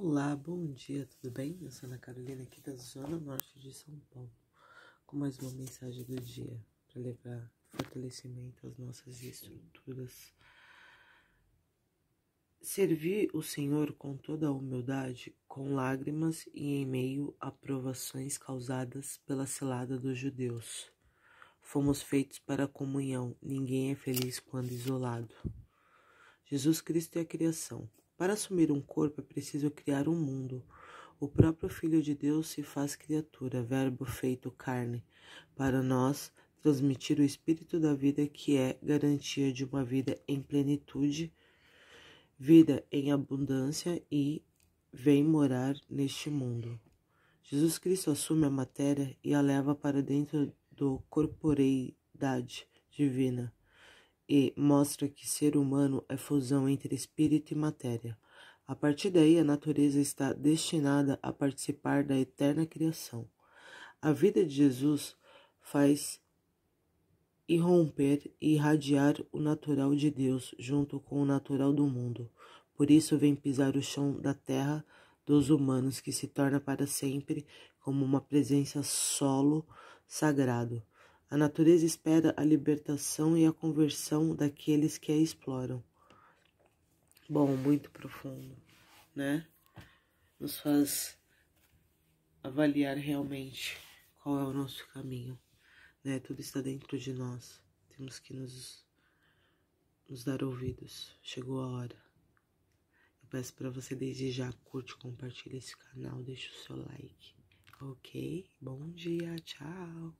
Olá, bom dia, tudo bem? Eu sou Ana Carolina, aqui da Zona Norte de São Paulo, com mais uma mensagem do dia para levar fortalecimento às nossas estruturas. Servir o Senhor com toda a humildade, com lágrimas e em meio a provações causadas pela selada dos judeus. Fomos feitos para a comunhão, ninguém é feliz quando isolado. Jesus Cristo é a criação, para assumir um corpo é preciso criar um mundo. O próprio Filho de Deus se faz criatura, verbo feito carne, para nós transmitir o espírito da vida que é garantia de uma vida em plenitude, vida em abundância e vem morar neste mundo. Jesus Cristo assume a matéria e a leva para dentro do corporeidade divina e mostra que ser humano é fusão entre espírito e matéria. A partir daí, a natureza está destinada a participar da eterna criação. A vida de Jesus faz irromper e irradiar o natural de Deus junto com o natural do mundo. Por isso vem pisar o chão da terra dos humanos que se torna para sempre como uma presença solo sagrado a natureza espera a libertação e a conversão daqueles que a exploram. Bom, muito profundo, né? Nos faz avaliar realmente qual é o nosso caminho, né? Tudo está dentro de nós. Temos que nos, nos dar ouvidos. Chegou a hora. Eu peço para você desde já curte, compartilha esse canal, deixa o seu like. Ok? Bom dia, tchau!